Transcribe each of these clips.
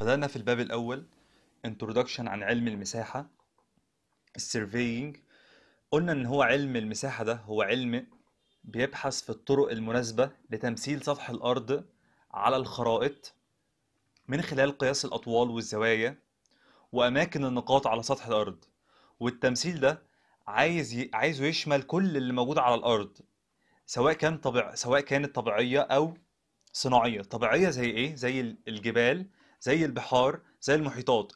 بدأنا في الباب الأول introduction عن علم المساحة السيرفينج قلنا إن هو علم المساحة ده هو علم بيبحث في الطرق المناسبة لتمثيل سطح الأرض على الخرائط من خلال قياس الأطوال والزوايا وأماكن النقاط على سطح الأرض والتمثيل ده عايز ي... عايزه يشمل كل اللي موجود على الأرض سواء كان طبيع سواء كانت طبيعية أو صناعية طبيعية زي إيه؟ زي الجبال زي البحار زي المحيطات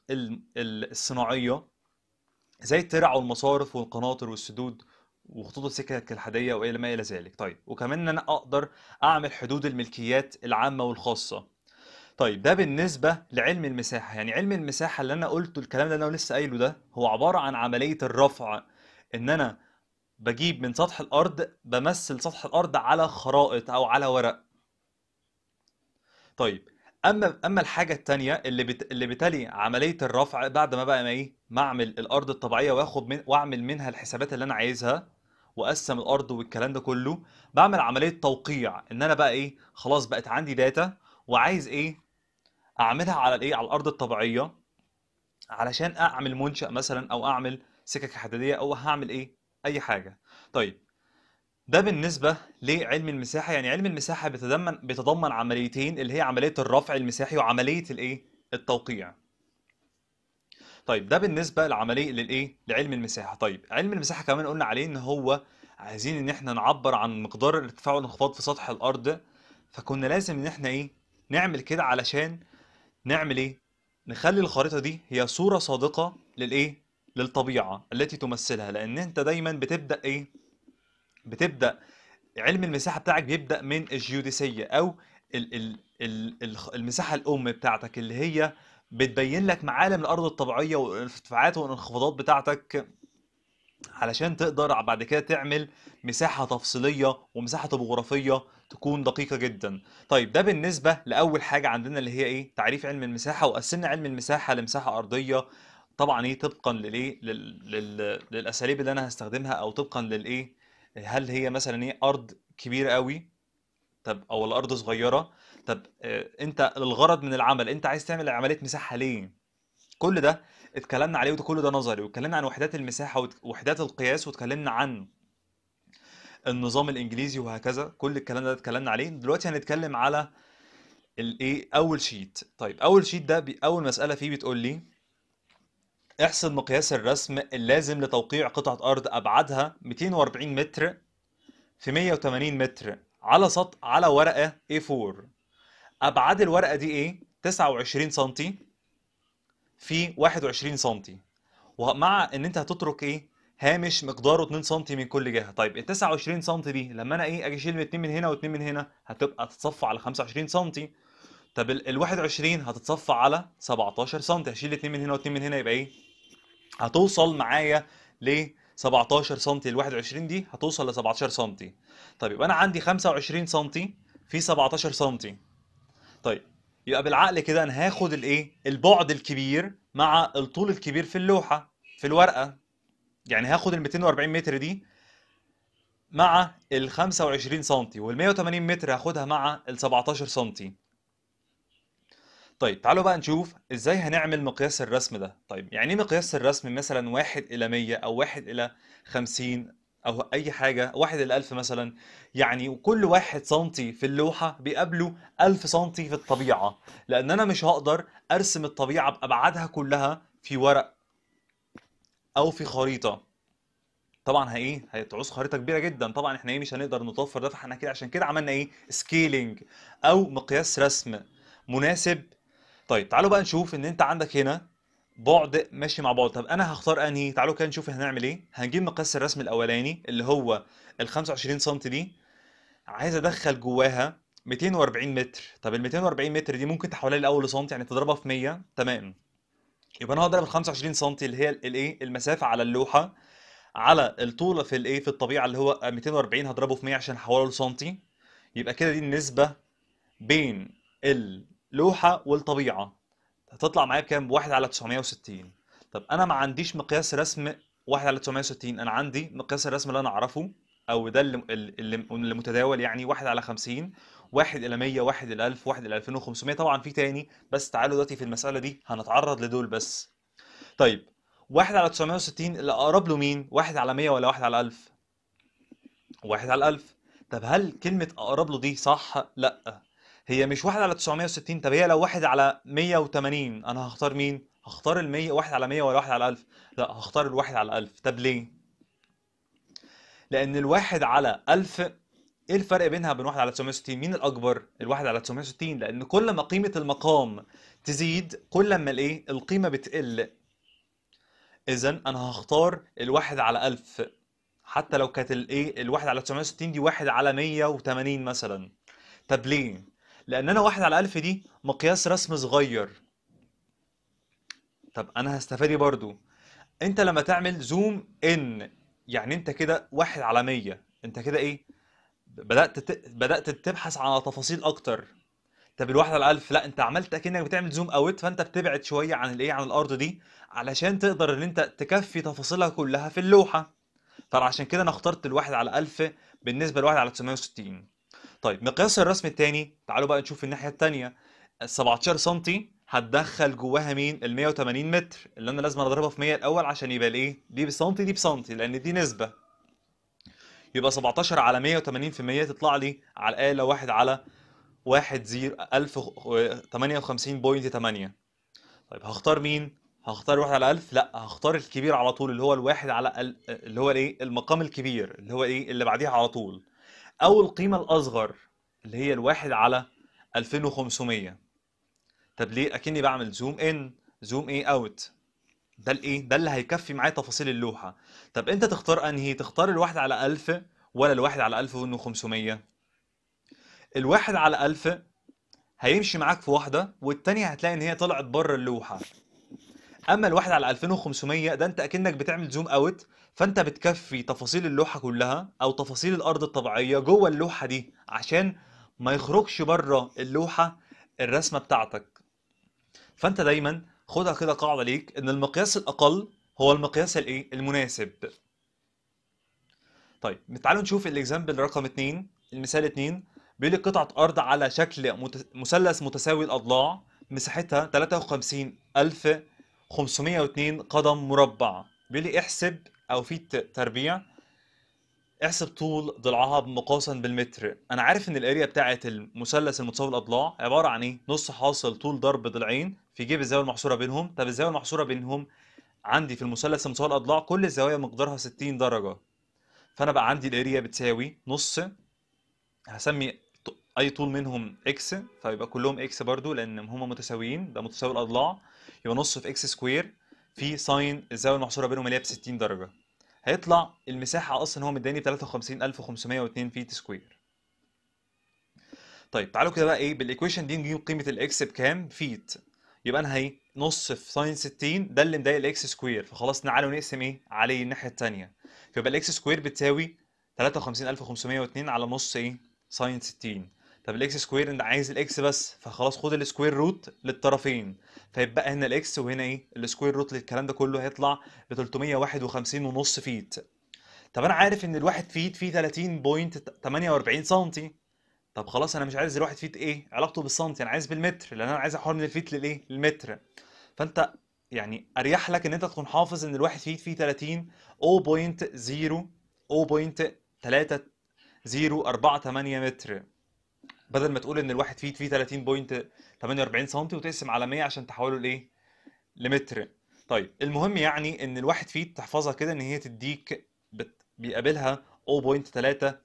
الصناعيه زي الترع والمصارف والقناطر والسدود وخطوط السكك الحدية وإلى ما إلى ذلك طيب وكمان إن أنا أقدر أعمل حدود الملكيات العامة والخاصة طيب ده بالنسبة لعلم المساحة يعني علم المساحة اللي أنا قلته الكلام اللي أنا لسه قايله ده هو عبارة عن عملية الرفع إن أنا بجيب من سطح الأرض بمثل سطح الأرض على خرائط أو على ورق طيب اما اما الحاجه الثانيه اللي بت... اللي بتلي عمليه الرفع بعد ما بقى ما ايه ما اعمل الارض الطبيعيه واخد من... واعمل منها الحسابات اللي انا عايزها واقسم الارض والكلام ده كله بعمل عمليه توقيع ان انا بقى ايه خلاص بقت عندي داتا وعايز ايه اعملها على الايه على الارض الطبيعيه علشان اعمل منشأ مثلا او اعمل سكك حديديه او هعمل ايه اي حاجه طيب ده بالنسبة لعلم المساحة يعني علم المساحة بيتضمن بيتضمن عمليتين اللي هي عملية الرفع المساحي وعملية الايه التوقيع طيب ده بالنسبة لعملية للايه لعلم المساحة طيب علم المساحة كمان قلنا عليه ان هو عايزين ان احنا نعبر عن مقدار الارتفاع والانخفاض في سطح الارض فكنا لازم ان احنا ايه نعمل كده علشان نعمل ايه نخلي الخريطة دي هي صورة صادقة للايه للطبيعة التي تمثلها لان انت دايما بتبدأ ايه بتبدا علم المساحه بتاعك بيبدا من الجيوديسيه او ال ال ال المساحه الام بتاعتك اللي هي بتبين لك معالم الارض الطبيعيه والارتفاعات والانخفاضات بتاعتك علشان تقدر بعد كده تعمل مساحة تفصيلية ومساحة طبوغرافية تكون دقيقة جدا طيب ده بالنسبة لأول حاجة عندنا اللي هي إيه تعريف علم المساحة وقسمنا علم المساحة لمساحة أرضية طبعا إيه طبقا للإيه للأساليب اللي أنا هستخدمها أو طبقا للإيه هل هي مثلا ايه ارض كبيره قوي طب او الارض صغيره طب آه، انت الغرض من العمل انت عايز تعمل عمليه مساحه ليه كل ده اتكلمنا عليه وده كله ده نظري واتكلمنا عن وحدات المساحه ووحدات القياس واتكلمنا عن النظام الانجليزي وهكذا كل الكلام ده اتكلمنا عليه دلوقتي هنتكلم على الايه اول شيت طيب اول شيت ده اول مساله فيه بتقول لي احسب مقياس الرسم اللازم لتوقيع قطعة أرض أبعادها 240 متر في 180 متر على سطح على ورقة A4 أبعاد الورقة دي إيه؟ 29 سم في 21 سم ومع إن أنت هتترك إيه؟ هامش مقداره 2 سم من كل جهة طيب ال 29 سم دي لما أنا إيه أجي أشيل من 2 من هنا و2 من هنا هتبقى تتصفى على 25 سم طب ال 21 هتتصفى على 17 سم هشيل 2 من هنا و2 من هنا يبقى ايه هتوصل معايا ل 17 سم ال 21 دي هتوصل ل 17 سم طيب يبقى انا عندي 25 سم في 17 سم طيب يبقى بالعقل كده انا هاخد الايه البعد الكبير مع الطول الكبير في اللوحه في الورقه يعني هاخد ال 240 متر دي مع ال 25 سم وال 180 متر هاخدها مع ال 17 سم طيب تعالوا بقى نشوف ازاي هنعمل مقياس الرسم ده طيب يعني ايه مقياس الرسم مثلا 1 الى 100 او 1 الى 50 او اي حاجه 1 الى 1000 مثلا يعني كل واحد سنتي في اللوحه بيقابله 1000 سنتي في الطبيعه لان انا مش هقدر ارسم الطبيعه بابعادها كلها في ورق او في خريطه طبعا هي هتعوز إيه؟ خريطه كبيره جدا طبعا احنا ايه مش هنقدر نطفر ده فاحنا كده عشان كده عملنا ايه سكيلينج او مقياس رسم مناسب طيب تعالوا بقى نشوف ان انت عندك هنا بعد ماشي مع بعض طب انا هختار انهي تعالوا كده نشوف هنعمل ايه هنجيب مقاس الرسم الاولاني اللي هو ال 25 سم دي عايز ادخل جواها 240 متر طب ال 240 متر دي ممكن تحولها الاول لسم يعني تضربها في 100 تمام يبقى انا هضرب ال 25 سم اللي هي الايه المسافه على اللوحه على الطول في الايه في الطبيعه اللي هو 240 هضربه في 100 عشان احوله لسنتي يبقى كده دي النسبه بين ال لوحه والطبيعه هتطلع معايا بكام؟ ب 1 على 960 طب انا ما عنديش مقياس رسم 1 على 960 انا عندي مقياس الرسم اللي انا اعرفه او ده اللي اللي متداول يعني 1 على 50 1 الى 100 1 الى 1000 1 الى 2500 طبعا في تاني بس تعالوا دلوقتي في المساله دي هنتعرض لدول بس طيب 1 على 960 اللي اقرب له مين 1 على 100 ولا 1 على 1000 1 على 1000 طب هل كلمه اقرب له دي صح لا هي مش واحد على 960 طب هي لو واحد على 180 انا هختار مين هختار ال 100 واحد على 100 ولا واحد على 1000 لا هختار الواحد على 1000 طب ليه لان الواحد على 1000 ايه الفرق بينها وبين واحد على 960 مين الاكبر الواحد على 960 لان كل ما قيمه المقام تزيد كل ما الايه القيمه بتقل اذا انا هختار الواحد على 1000 حتى لو كانت الايه الواحد على 960 دي واحد على 180 مثلا طب ليه لأن أنا واحد على ألف دي مقياس رسم صغير طب أنا هستفاد ايه برضو أنت لما تعمل زوم إن يعني أنت كده واحد على مية أنت كده إيه بدأت بدأت تبحث على تفاصيل أكتر طب الواحد على ألف لا أنت عملت أكنك بتعمل زوم أوت فأنت بتبعد شوية عن الإيه عن الأرض دي علشان تقدر إن أنت تكفي تفاصيلها كلها في اللوحة عشان كده أنا اخترت الواحد على ألف بالنسبة لواحد على 960 طيب مقياس الرسم الثاني تعالوا بقى نشوف الناحيه الثانيه 17 سم هتدخل جواها مين ال 180 متر اللي انا لازم اضربها في 100 الاول عشان يبقى الايه دي بسنتي دي بسنتي لان دي نسبه يبقى 17 على 180 في 100 تطلع لي على الاله 1 على 1 0 1058.8 طيب هختار مين هختار واحد على 1000 لا هختار الكبير على طول اللي هو الواحد على ال... اللي هو الايه المقام الكبير اللي هو ايه اللي بعديها على طول او القيمه الاصغر اللي هي الواحد على 2500 طب ليه اكني بعمل زوم ان زوم ايه اوت ده الايه ده اللي هيكفي معايا تفاصيل اللوحه طب انت تختار انهي تختار الواحد على 1000 ولا الواحد على 1500 الواحد على 1000 هيمشي معاك في واحده والتانيه هتلاقي ان هي طلعت بره اللوحه اما الواحد على 2500 ده انت اكنك بتعمل زوم اوت فانت بتكفي تفاصيل اللوحه كلها او تفاصيل الارض الطبيعيه جوه اللوحه دي عشان ما يخرجش بره اللوحه الرسمه بتاعتك فانت دايما خدها كده قاعده ليك ان المقياس الاقل هو المقياس الايه المناسب طيب تعالوا نشوف الاكزامبل رقم 2 المثال 2 بيقول لك قطعه ارض على شكل مثلث متساوي الاضلاع مساحتها 53502 قدم مربع بيقول لي احسب او في تربيع احسب طول ضلعها مقاسا بالمتر انا عارف ان الاريا بتاعه المثلث المتساوي الاضلاع عباره عن ايه نص حاصل طول ضرب ضلعين في جيب الزاويه المحصوره بينهم طب الزاويه المحصوره بينهم عندي في المثلث المتساوي الاضلاع كل الزوايا مقدارها 60 درجه فانا بقى عندي الاريا بتساوي نص هسمي اي طول منهم اكس فيبقى كلهم اكس برضو لان هما متساويين ده متساوي الاضلاع يبقى نص في اكس سكوير في ساين الزاويه المحصوره بينهم اللي هي ب 60 درجه هيطلع المساحه اصلا هو مداني ب 53502 فيت سكوير طيب تعالوا كده بقى ايه بالايكويشن دي نجيب قيمه الاكس بكام فيت يبقى انا هي نص في ساين 60 ده اللي مضايق الاكس سكوير فخلاص تعالوا نقسم ايه عليه الناحيه الثانيه فيبقى الاكس سكوير بتساوي 53502 على نص ايه ساين 60 طب الاكس سكوير انت عايز الاكس بس فخلاص خد السكوير روت للطرفين فيبقى هنا الاكس وهنا ايه السكوير روت للكلام ده كله هيطلع ب 351 ونص فيت طب انا عارف ان الواحد فيت فيه 30.48 سنتي طب خلاص انا مش عايز الواحد فيت ايه علاقته بالسنتي انا عايز بالمتر لان انا عايز احول من الفيت للايه للمتر فانت يعني اريح لك ان انت تكون حافظ ان الواحد فيت فيه 30 0.0 0.3 0.48 متر بدل ما تقول ان الواحد فيت فيه 30.48 سم وتقسم على 100 عشان تحوله لايه؟ لمتر. طيب المهم يعني ان الواحد فيت تحفظها كده ان هي تديك بت... بيقابلها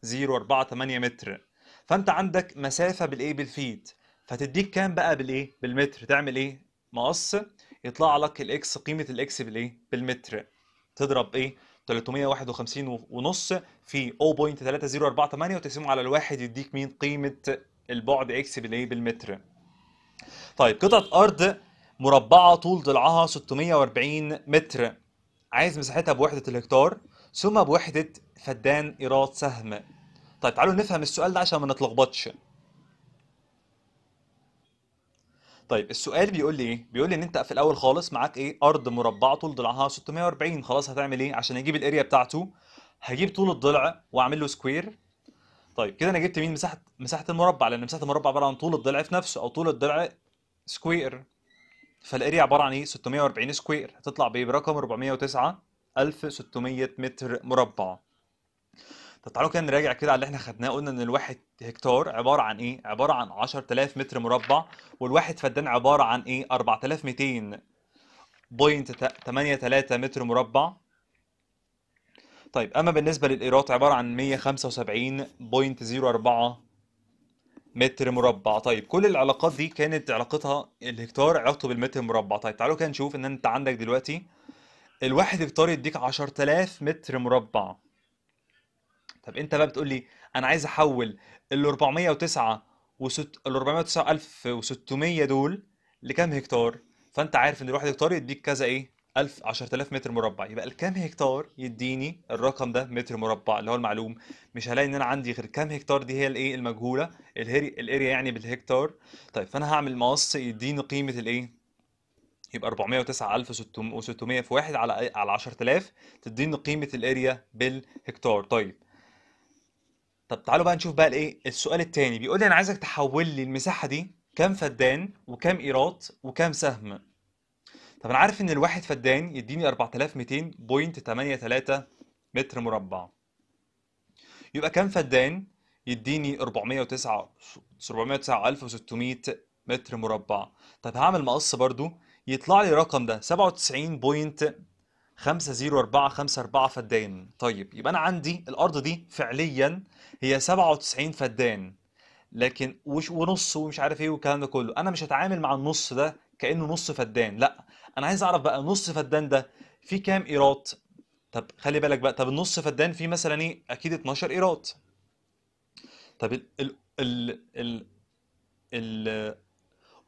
0.3048 متر. فانت عندك مسافه بالايه؟ بالفيت. فتديك كام بقى بالايه؟ بالمتر. تعمل ايه؟ مقص يطلع لك الاكس قيمه الاكس بالايه؟ بالمتر. تضرب ايه؟ 351 ونص في 0.3048 وتقسمه على الواحد يديك مين قيمة البعد اكس بالايه بالمتر طيب قطعه ارض مربعه طول ضلعها 640 متر عايز مساحتها بوحده الهكتار ثم بوحده فدان ايراد سهم طيب تعالوا نفهم السؤال ده عشان ما نتلخبطش طيب السؤال بيقول لي ايه بيقول لي ان انت في الاول خالص معاك ايه ارض مربعه طول ضلعها 640 خلاص هتعمل ايه عشان اجيب الاريا بتاعته هجيب طول الضلع واعمل له سكوير طيب كده انا جبت مين مساحه مساحه المربع لان مساحه المربع عباره عن طول الضلع في نفسه او طول الضلع سكوير فالاريا عباره عن ايه 640 سكوير هتطلع بايه برقم 409 1600 متر مربع طب تعالوا كده نراجع كده على اللي احنا خدناه قلنا ان الواحد هكتار عباره عن ايه عباره عن 10000 متر مربع والواحد فدان عباره عن ايه 4200 بوينت 83 متر مربع طيب اما بالنسبه للايراد عباره عن 175.04 متر مربع طيب كل العلاقات دي كانت علاقتها الهكتار علاقته بالمتر المربع طيب تعالوا كده نشوف ان انت عندك دلوقتي الواحد هكتار يديك 10000 متر مربع طب انت بقى بتقول لي انا عايز احول ال 409 وست... ال 409600 دول لكام هكتار فانت عارف ان الواحد هكتار يديك كذا ايه 1000 10000 متر مربع يبقى الكام هكتار يديني الرقم ده متر مربع اللي هو المعلوم مش هلاقي ان انا عندي غير كام هكتار دي هي الايه المجهوله الاريا يعني بالهكتار طيب فانا هعمل مقص يديني قيمه الايه يبقى 409600 في واحد على إيه؟ على 10000 تديني قيمه الاريا بالهكتار طيب طب تعالوا بقى نشوف بقى الايه السؤال الثاني بيقول لي انا عايزك تحول لي المساحه دي كام فدان وكام ايراط وكام سهم طب انا عارف ان الواحد فدان يديني 4200.83 متر مربع يبقى كام فدان يديني 409 409600 متر مربع طب هعمل مقص برضو يطلع لي الرقم ده 97.50454 فدان طيب يبقى انا عندي الارض دي فعليا هي 97 فدان لكن ونص ومش عارف ايه والكلام ده كله انا مش هتعامل مع النص ده كانه نص فدان لا انا عايز اعرف بقى نص فدان ده فيه كام ايراد طب خلي بالك بقى طب النص فدان فيه مثلا ايه اكيد 12 ايراد طب ال ال ال ال, ال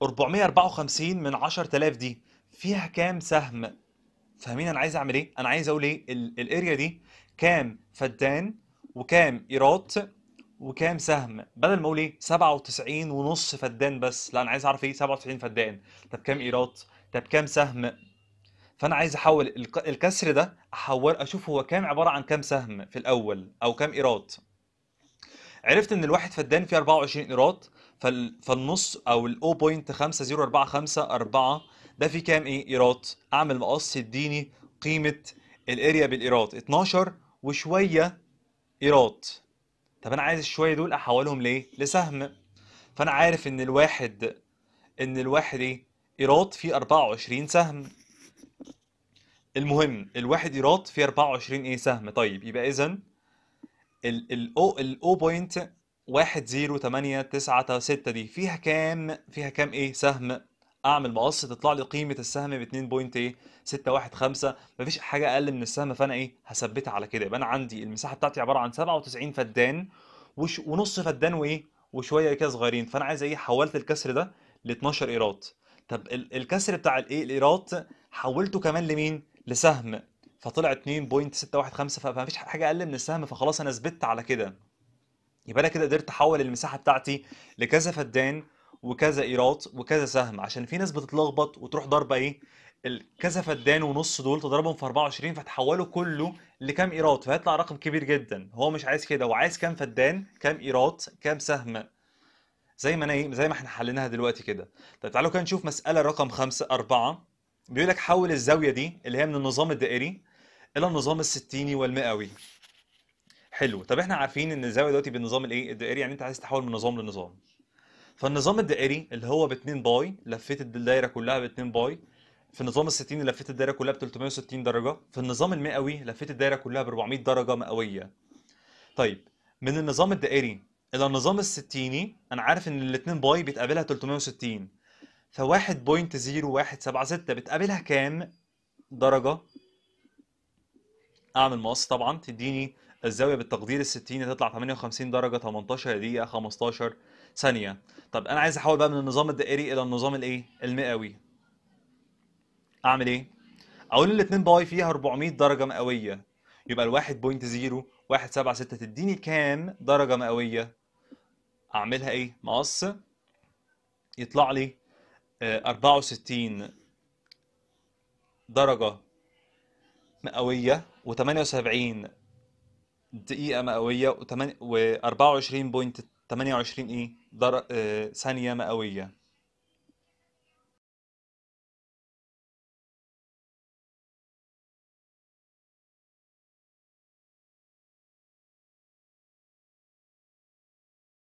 454 من 10000 دي فيها كام سهم فاهمين انا عايز اعمل ايه انا عايز اقول ايه الاريا دي كام فدان وكام ايراد وكام سهم بدل ما اقول ايه 97 ونص فدان بس لا انا عايز اعرف ايه 97 فدان طب كام ايراد طب كام سهم فانا عايز احول الكسر ده احول اشوف هو كام عباره عن كام سهم في الاول او كام ايراد عرفت ان الواحد فدان فيه 24 ايراد فالنص او ال 0.50454 ده فيه كام ايه ايراد اعمل مقص يديني قيمه الاريا بالايراد 12 وشويه ايراد طب انا عايز الشويه دول احولهم ليه لسهم فانا عارف ان الواحد ان الواحد ايه إيراد فيه 24 سهم المهم الواحد إيراد فيه 24 ايه سهم طيب يبقى اذا ال ال O ال 0 بوينت 9 دي فيها كام فيها كام ايه سهم اعمل مقص تطلع لي قيمه السهم ب 2 ايه مفيش حاجه اقل من السهم فانا ايه هثبتها على كده يبقى انا عندي المساحه بتاعتي عباره عن 97 فدان وش ونص فدان وايه وشويه كده صغيرين فانا عايز ايه حولت الكسر ده ل 12 إيراد طب الكسر بتاع الايه الايراد حولته كمان لمين لسهم فطلع 2.615 فمفيش حاجه اقل من السهم فخلاص انا ثبت على كده يبقى انا كده قدرت احول المساحه بتاعتي لكذا فدان وكذا ايراد وكذا سهم عشان في ناس بتتلخبط وتروح ضاربه ايه الكذا فدان ونص دول تضربهم في 24 فتحوله كله لكام ايراد فهيطلع رقم كبير جدا هو مش عايز كده هو عايز كام فدان كام ايراد كام سهم زي ما انا ايه زي ما احنا حليناها دلوقتي كده طب تعالوا كده نشوف مساله رقم 5 4 بيقول لك حول الزاويه دي اللي هي من النظام الدائري الى النظام الستيني والمئوي حلو طب احنا عارفين ان الزاويه دلوقتي بالنظام الايه الدائري يعني انت عايز تحول من نظام لنظام فالنظام الدائري اللي هو ب 2 باي لفيت الدايره كلها ب 2 باي في النظام الستيني لفيت الدايره كلها ب 360 درجه في النظام المئوي لفيت الدايره كلها ب 400 درجه مئويه طيب من النظام الدائري الى النظام الستيني انا عارف ان الاثنين باي بيتقابلها 360 ف 1.0176 بتقابلها كام درجة اعمل مقص طبعا تديني الزاوية بالتقدير الستيني تطلع 58 درجة 18 دقيقة 15 ثانية طب انا عايز احول بقى من النظام الدائري الى النظام الايه المئوي اعمل ايه اقول ال2 باي فيها 400 درجة مئوية يبقى ال 1.0176 تديني كام درجة مئوية اعملها ايه مقص يطلع لي 64 آه، درجة مئوية و78 دقيقة مئوية و24.28 ايه درجة آه، ثانية مئوية